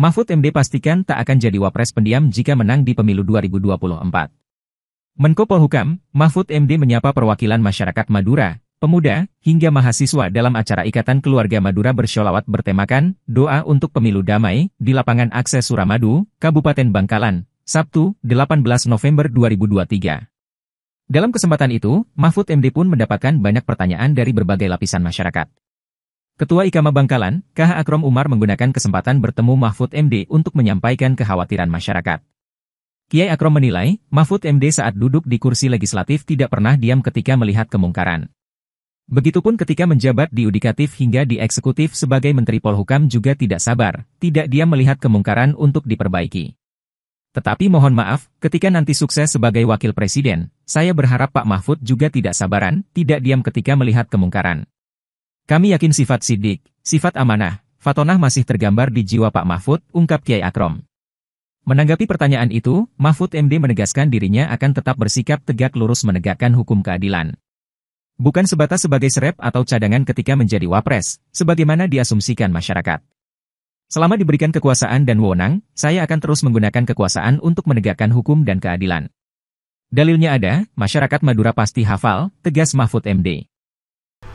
Mahfud MD pastikan tak akan jadi wapres pendiam jika menang di pemilu 2024. Menko Polhukam, Mahfud MD menyapa perwakilan masyarakat Madura, pemuda, hingga mahasiswa dalam acara Ikatan Keluarga Madura bersyolawat bertemakan Doa untuk Pemilu Damai di lapangan Akses Suramadu, Kabupaten Bangkalan, Sabtu, 18 November 2023. Dalam kesempatan itu, Mahfud MD pun mendapatkan banyak pertanyaan dari berbagai lapisan masyarakat. Ketua Ikama Bangkalan, KH Akrom Umar menggunakan kesempatan bertemu Mahfud MD untuk menyampaikan kekhawatiran masyarakat. Kiai Akrom menilai, Mahfud MD saat duduk di kursi legislatif tidak pernah diam ketika melihat kemungkaran. Begitupun ketika menjabat di yudikatif hingga di eksekutif sebagai Menteri Polhukam juga tidak sabar, tidak diam melihat kemungkaran untuk diperbaiki. Tetapi mohon maaf, ketika nanti sukses sebagai Wakil Presiden, saya berharap Pak Mahfud juga tidak sabaran, tidak diam ketika melihat kemungkaran. Kami yakin sifat sidik, sifat amanah, fatonah masih tergambar di jiwa Pak Mahfud, ungkap Kiai Akrom. Menanggapi pertanyaan itu, Mahfud MD menegaskan dirinya akan tetap bersikap tegak lurus menegakkan hukum keadilan. Bukan sebatas sebagai serep atau cadangan ketika menjadi wapres, sebagaimana diasumsikan masyarakat. Selama diberikan kekuasaan dan wewenang, saya akan terus menggunakan kekuasaan untuk menegakkan hukum dan keadilan. Dalilnya ada, masyarakat Madura pasti hafal, tegas Mahfud MD.